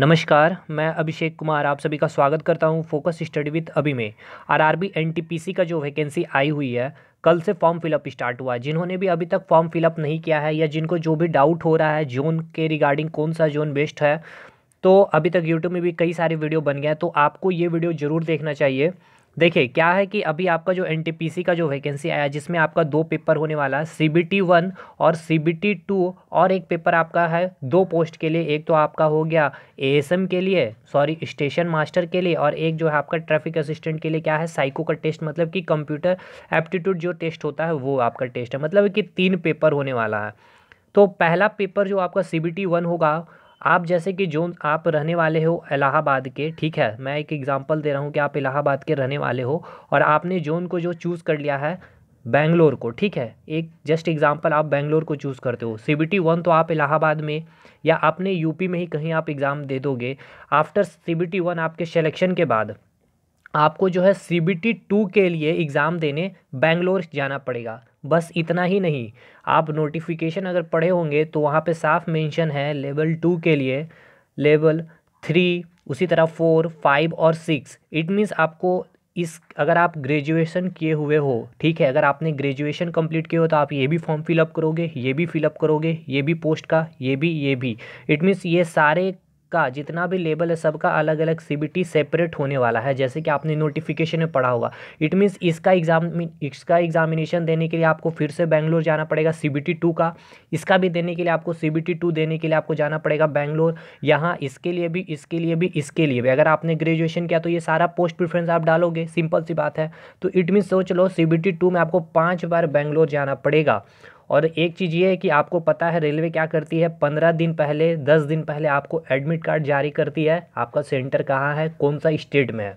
नमस्कार मैं अभिषेक कुमार आप सभी का स्वागत करता हूं फोकस स्टडी विद अभी में आरआरबी एनटीपीसी का जो वैकेंसी आई हुई है कल से फॉर्म फिलअप स्टार्ट हुआ है जिन्होंने भी अभी तक फॉर्म फिलअप नहीं किया है या जिनको जो भी डाउट हो रहा है जोन के रिगार्डिंग कौन सा जोन बेस्ट है तो अभी तक यूट्यूब में भी कई सारे वीडियो बन गए हैं तो आपको ये वीडियो ज़रूर देखना चाहिए देखिए क्या है कि अभी आपका जो एन का जो वैकेंसी आया जिसमें आपका दो पेपर होने वाला है सी बी टी वन और सी बी टी टू और एक पेपर आपका है दो पोस्ट के लिए एक तो आपका हो गया ए एस एम के लिए सॉरी स्टेशन मास्टर के लिए और एक जो है आपका ट्रैफिक असिस्टेंट के लिए क्या है साइको का टेस्ट मतलब कि कंप्यूटर एप्टीट्यूड जो टेस्ट होता है वो आपका टेस्ट है मतलब कि तीन पेपर होने वाला है तो पहला पेपर जो आपका सी बी टी वन होगा आप जैसे कि जो आप रहने वाले हो इलाहाबाद के ठीक है मैं एक एग्ज़ाम्पल दे रहा हूँ कि आप इलाहाबाद के रहने वाले हो और आपने जोन को जो चूज़ कर लिया है बेंगलोर को ठीक है एक जस्ट एग्ज़ाम्पल आप बेंगलोर को चूज़ करते हो सी बी टी वन तो आप इलाहाबाद में या आपने यूपी में ही कहीं आप एग्ज़ाम दे दोगे after C B T one आपके सेलेक्शन के बाद आपको जो है सी बी टी टू के लिए एग्ज़ाम देने बेंगलोर जाना पड़ेगा बस इतना ही नहीं आप नोटिफिकेशन अगर पढ़े होंगे तो वहाँ पे साफ मेंशन है लेवल टू के लिए लेवल थ्री उसी तरह फोर फाइव और सिक्स इट मीन्स आपको इस अगर आप ग्रेजुएशन किए हुए हो ठीक है अगर आपने ग्रेजुएशन कंप्लीट किया हो तो आप ये भी फॉर्म फिलअप करोगे ये भी फिलअप करोगे ये भी पोस्ट का ये भी ये भी इट मीन्स ये सारे का जितना भी लेबल है सबका अलग अलग सीबीटी सेपरेट होने वाला है जैसे कि आपने नोटिफिकेशन में पढ़ा होगा इट मीन्स इसका एग्जाम इसका एग्जामिनेशन देने के लिए आपको फिर से बैंगलोर जाना पड़ेगा सीबीटी टू का इसका भी देने के लिए आपको सीबीटी टू देने के लिए आपको जाना पड़ेगा बैंगलोर यहाँ इसके लिए भी इसके लिए भी इसके लिए भी अगर आपने ग्रेजुएशन किया तो ये सारा पोस्ट प्रिफ्रेंस आप डालोगे सिंपल सी बात है तो इट मीन्स सोच लो सी में आपको पाँच बार बैंगलोर जाना पड़ेगा और एक चीज़ ये है कि आपको पता है रेलवे क्या करती है पंद्रह दिन पहले दस दिन पहले आपको एडमिट कार्ड जारी करती है आपका सेंटर कहाँ है कौन सा स्टेट में है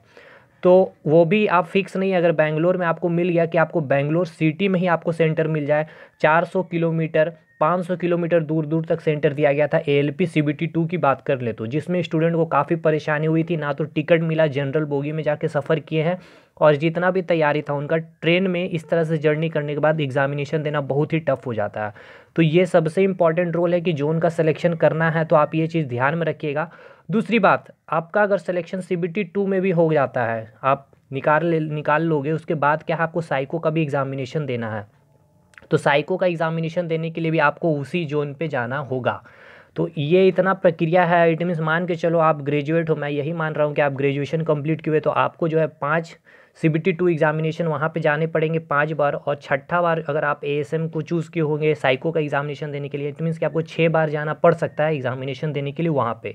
तो वो भी आप फिक्स नहीं अगर बैंगलोर में आपको मिल गया कि आपको बैंगलोर सिटी में ही आपको सेंटर मिल जाए 400 किलोमीटर 500 किलोमीटर दूर दूर तक सेंटर दिया गया था A L P C B T two की बात कर ले तो जिसमें स्टूडेंट को काफ़ी परेशानी हुई थी ना तो टिकट मिला जनरल बोगी में जाके सफ़र किए हैं और जितना भी तैयारी था उनका ट्रेन में इस तरह से जर्नी करने के बाद एग्जामिनेशन देना बहुत ही टफ हो जाता है तो ये सबसे इम्पॉर्टेंट रोल है कि जोन का सिलेक्शन करना है तो आप ये चीज़ ध्यान में रखिएगा दूसरी बात आपका अगर selection C B T two में भी हो जाता है आप निकाल ले निकाल लोगे उसके बाद क्या आपको साइको का भी एग्जामिनेशन देना है तो साइको का एग्ज़ामिनेशन देने के लिए भी आपको उसी जोन पे जाना होगा तो ये इतना प्रक्रिया है इट मीन्स मान के चलो आप ग्रेजुएट हो मैं यही मान रहा हूँ कि आप ग्रेजुएशन कंप्लीट किए तो आपको जो है पाँच C B T two examination वहाँ पे जाने पड़ेंगे पाँच बार और छठा बार अगर आप ए एस एम को चूज़ किए होंगे साइको का एग्जामिनेशन देने के लिए इट मीन्स कि आपको छः बार जाना पड़ सकता है एग्जामिनेशन देने के लिए वहाँ पर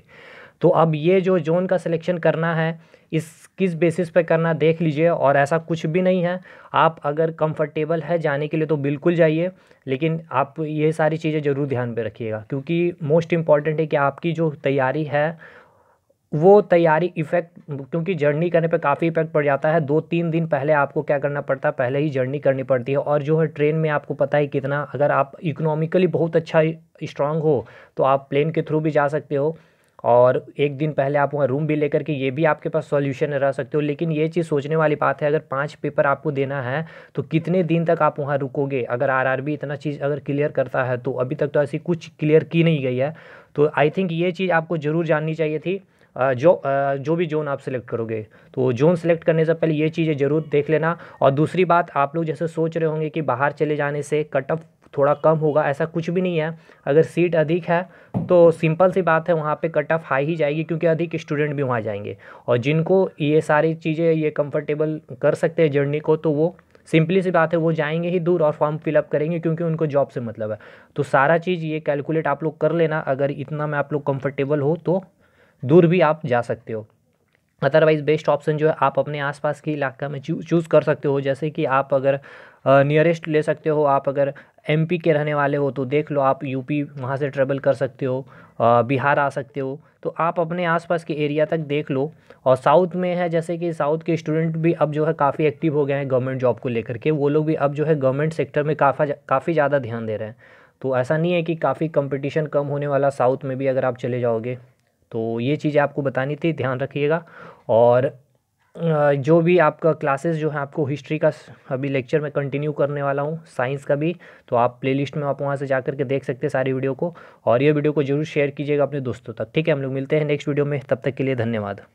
तो अब ये जो जोन का सिलेक्शन करना है इस किस बेसिस पे करना देख लीजिए और ऐसा कुछ भी नहीं है आप अगर कंफर्टेबल है जाने के लिए तो बिल्कुल जाइए लेकिन आप ये सारी चीज़ें ज़रूर ध्यान पर रखिएगा क्योंकि मोस्ट इम्पॉर्टेंट है कि आपकी जो तैयारी है वो तैयारी इफ़ेक्ट क्योंकि जर्नी करने पे काफ़ी इफेक्ट पड़ जाता है दो तीन दिन पहले आपको क्या करना पड़ता है पहले ही जर्नी करनी पड़ती है और जो है ट्रेन में आपको पता है कितना अगर आप इकोनॉमिकली बहुत अच्छा स्ट्रांग हो तो आप प्लेन के थ्रू भी जा सकते हो और एक दिन पहले आप वहाँ रूम भी लेकर के ये भी आपके पास सॉल्यूशन रह सकते हो लेकिन ये चीज़ सोचने वाली बात है अगर पाँच पेपर आपको देना है तो कितने दिन तक आप वहाँ रुकोगे अगर आरआरबी इतना चीज़ अगर क्लियर करता है तो अभी तक तो ऐसी कुछ क्लियर की नहीं गई है तो आई थिंक ये चीज़ आपको ज़रूर जाननी चाहिए थी जो जो भी जोन आप सेलेक्ट करोगे तो जोन सेलेक्ट करने से पहले ये चीज़ें ज़रूर देख लेना और दूसरी बात आप लोग जैसे सोच रहे होंगे कि बाहर चले जाने से कट ऑफ थोड़ा कम होगा ऐसा कुछ भी नहीं है अगर सीट अधिक है तो सिंपल सी बात है वहाँ पे कट ऑफ हाई ही जाएगी क्योंकि अधिक स्टूडेंट भी वहाँ जाएंगे और जिनको ये सारी चीज़ें ये कंफर्टेबल कर सकते हैं जर्नी को तो वो सिंपली सी बात है वो जाएंगे ही दूर और फॉर्म फिलअप करेंगे क्योंकि उनको जॉब से मतलब है तो सारा चीज़ ये कैलकुलेट आप लोग कर लेना अगर इतना में आप लोग कम्फर्टेबल हो तो दूर भी आप जा सकते हो अदरवाइज़ बेस्ट ऑप्शन जो है आप अपने आसपास के इलाका में चूज़ कर सकते हो जैसे कि आप अगर नियरेस्ट ले सकते हो आप अगर एमपी के रहने वाले हो तो देख लो आप यूपी वहाँ से ट्रेवल कर सकते हो बिहार आ सकते हो तो आप अपने आसपास के एरिया तक देख लो और साउथ में है जैसे कि साउथ के स्टूडेंट भी अब जो है काफ़ी एक्टिव हो गए हैं गवर्नमेंट जॉब को लेकर के वो लोग भी अब जो है गवर्नमेंट सेक्टर में काफ़ा काफ़ी ज़्यादा ध्यान दे रहे हैं तो ऐसा नहीं है कि काफ़ी कंपटीशन कम होने वाला साउथ में भी अगर आप चले जाओगे तो ये चीज़ें आपको बतानी थी ध्यान रखिएगा और जो भी आपका क्लासेस जो है आपको हिस्ट्री का अभी लेक्चर में कंटिन्यू करने वाला हूँ साइंस का भी तो आप प्लेलिस्ट में आप वहाँ से जा करके देख सकते हैं सारी वीडियो को और ये वीडियो को जरूर शेयर कीजिएगा अपने दोस्तों तक ठीक है हम लोग मिलते हैं नेक्स्ट वीडियो में तब तक के लिए धन्यवाद